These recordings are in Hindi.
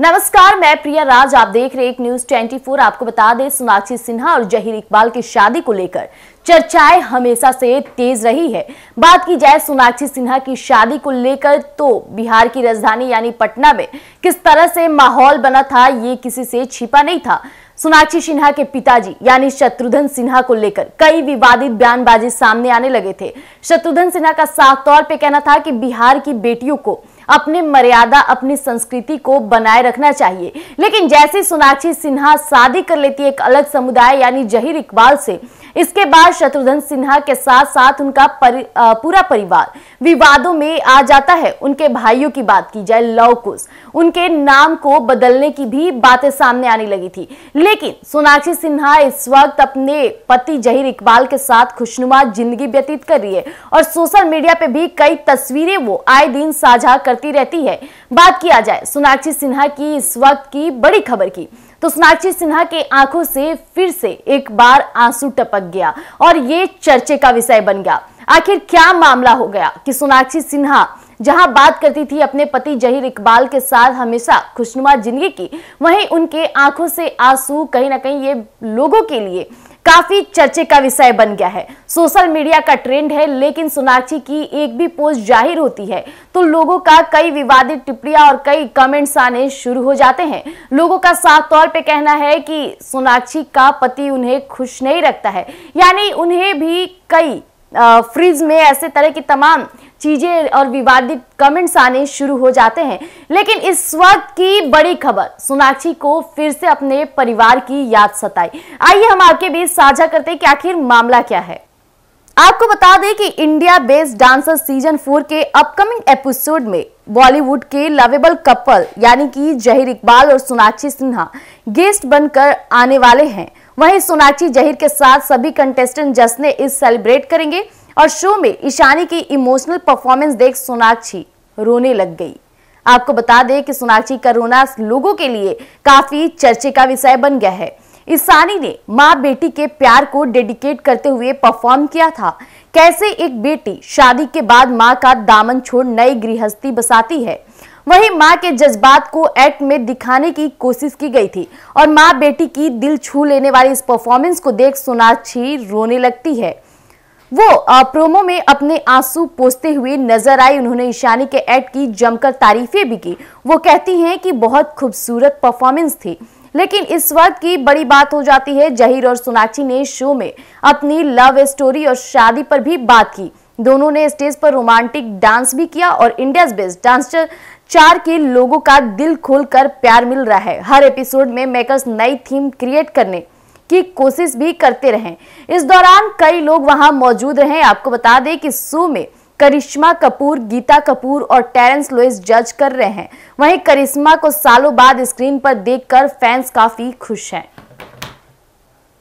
नमस्कार मैं प्रिया राज आप देख रहे एक न्यूज 24 आपको बता दें सोनाक्षी सिन्हा और जहीर इकबाल की शादी को लेकर चर्चाएं हमेशा से तेज रही है बात की जाए सोनाक्षी सिन्हा की शादी को लेकर तो बिहार की राजधानी यानी पटना में किस तरह से माहौल बना था ये किसी से छिपा नहीं था सोनाक्षी सिन्हा के पिताजी यानी शत्रुघ्न सिन्हा को लेकर कई विवादित बयानबाजी सामने आने लगे थे शत्रुघ्न सिन्हा का साफ तौर पर कहना था कि बिहार की बेटियों को अपनी मर्यादा अपनी संस्कृति को बनाए रखना चाहिए लेकिन जैसे सोनाक्षी सिन्हा शादी कर लेती है एक अलग समुदाय यानी जहीर इकबाल से इसके बाद शत्रुघ्न सिन्हा के साथ साथ उनका परि, आ, पूरा परिवार विवादों में आ जाता है उनके भाइयों की बात की जाए लव कुश उनके नाम को बदलने की भी बातें सामने आने लगी थी लेकिन सोनाक्षी सिन्हा इस वक्त अपने पति जहीर इकबाल के साथ खुशनुमा जिंदगी व्यतीत कर रही है और सोशल मीडिया पे भी कई तस्वीरें वो आए दिन साझा करती रहती है बात किया जाए सोनाक्षी सिन्हा की इस वक्त की बड़ी खबर की तो सोनाक्षी सिन्हा के आंखों से फिर से एक बार आंसू टपक गया और ये चर्चे का विषय बन गया आखिर क्या मामला हो गया कि सोनाक्षी सिन्हा जहां बात करती थी अपने पति जहीर इकबाल के साथ हमेशा खुशनुमा जिंदगी की वहीं उनके आंखों से आंसू कहीं ना कहीं ये लोगों के लिए काफी चर्चे का विषय बन गया है सोशल मीडिया का ट्रेंड है लेकिन सोनाक्षी की एक भी पोस्ट जाहिर होती है तो लोगों का कई विवादित टिप्पणियां और कई कमेंट्स आने शुरू हो जाते हैं लोगों का साफ तौर पे कहना है कि सोनाक्षी का पति उन्हें खुश नहीं रखता है यानी उन्हें भी कई फ्रिज में ऐसे तरह की तमाम चीज़ें और विवादित कमेंट्स आने शुरू हो जाते हैं लेकिन इस वक्त की बड़ी खबर सोनाक्षी को फिर से अपने परिवार की याद सताई आइए हम आपके बीच साझा करते हैं कि आखिर मामला क्या है आपको बता दें कि India based dancer season four के अपकमिंग एपिसोड में बॉलीवुड के लवेबल कपल यानी कि जहीर इकबाल और सोनाक्षी सिन्हा गेस्ट बनकर आने वाले हैं वहीं सोनाक्षी जहीर के साथ सभी कंटेस्टेंट जश्न इस सेलिब्रेट करेंगे और शो में ईशानी की इमोशनल परफॉर्मेंस देख सोनाक्षी रोने लग गई आपको बता दें कि सोनाक्षी का रोना लोगों के लिए काफी चर्चे का विषय बन गया है ईशानी ने माँ बेटी के प्यार को डेडिकेट करते हुए परफॉर्म किया था कैसे एक बेटी शादी के बाद माँ का दामन छोड़ नई गृहस्थी बसाती है वहीं माँ के जज्बात को एक्ट में दिखाने की कोशिश की गई थी और माँ बेटी की दिल छू लेने वाली इस परफॉर्मेंस को देख सोनाक्षी रोने लगती है वो प्रोमो में अपने आंसू पोसते हुए नजर आई उन्होंने ईशानी के एक्ट की जमकर तारीफें भी की वो कहती हैं कि बहुत खूबसूरत परफॉर्मेंस थी लेकिन इस वक्त की बड़ी बात हो जाती है जहीर और सोनाक्षी ने शो में अपनी लव स्टोरी और शादी पर भी बात की दोनों ने स्टेज पर रोमांटिक डांस भी किया और इंडियाज बेस्ट डांसर चार के लोगों का दिल खोलकर प्यार मिल रहा है हर एपिसोड में मेकर्स नई थीम क्रिएट करने की कोशिश भी करते रहे इस दौरान कई लोग वहां मौजूद रहे आपको बता दें कि सू में करिश्मा कपूर गीता कपूर और टेरेंस लुइस जज कर रहे हैं वहीं करिश्मा को सालों बाद स्क्रीन पर देखकर फैंस काफी खुश हैं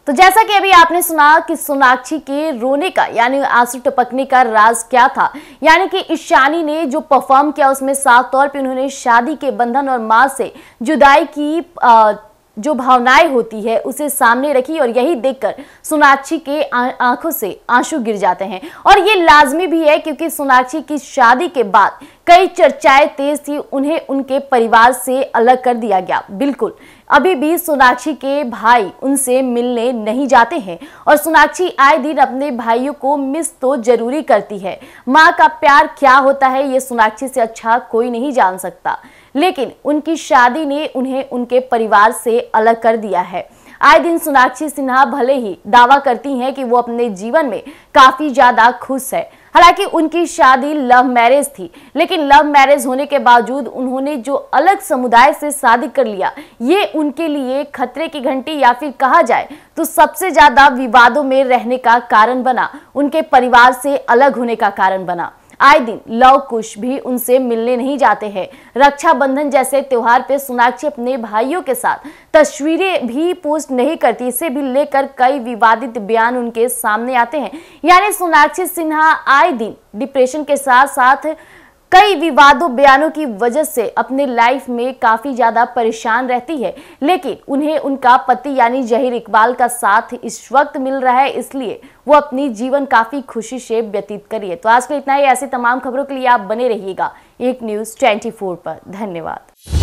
तो जैसा कि अभी आपने सुना कि सोनाक्षी के रोने का यानी आंसू टपकने का राज क्या था यानी कि ईशानी ने जो परफॉर्म किया उसमें साफ तौर पे उन्होंने शादी के बंधन और माँ से जुदाई की आ, जो भावनाएं होती है उसे सामने रखी और यही देखकर सोनाक्षी के आंखों से आंसू गिर जाते हैं और ये लाजमी भी है क्योंकि सोनाक्षी की शादी के बाद कई चर्चाएं तेज थी उन्हें उनके परिवार से अलग कर दिया गया बिल्कुल अभी भी सोनाक्षी के भाई उनसे मिलने नहीं जाते हैं और सोनाक्षी आए दिन अपने भाइयों को मिस तो जरूरी करती है माँ का प्यार क्या होता है ये सोनाक्षी से अच्छा कोई नहीं जान सकता लेकिन उनकी शादी ने उन्हें उनके परिवार से अलग कर दिया है आए दिन सोनाक्षी सिन्हा भले ही दावा करती हैं कि वो अपने जीवन में काफी ज्यादा खुश है हालांकि उनकी शादी लव मैरिज थी लेकिन लव मैरिज होने के बावजूद उन्होंने जो अलग समुदाय से शादी कर लिया ये उनके लिए खतरे की घंटी या फिर कहा जाए तो सबसे ज्यादा विवादों में रहने का कारण बना उनके परिवार से अलग होने का कारण बना आए दिन लव कुश भी उनसे मिलने नहीं जाते हैं रक्षाबंधन जैसे त्योहार पे सोनाक्षी अपने भाइयों के साथ तस्वीरें भी पोस्ट नहीं करती इसे भी लेकर कई विवादित बयान उनके सामने आते हैं यानी सोनाक्षी सिन्हा आए दिन डिप्रेशन के साथ साथ कई विवादों बयानों की वजह से अपने लाइफ में काफ़ी ज़्यादा परेशान रहती है लेकिन उन्हें उनका पति यानी जहीर इकबाल का साथ इस वक्त मिल रहा है इसलिए वो अपनी जीवन काफ़ी खुशी से व्यतीत करिए तो आज के इतना ही ऐसी तमाम खबरों के लिए आप बने रहिएगा एक न्यूज़ 24 पर धन्यवाद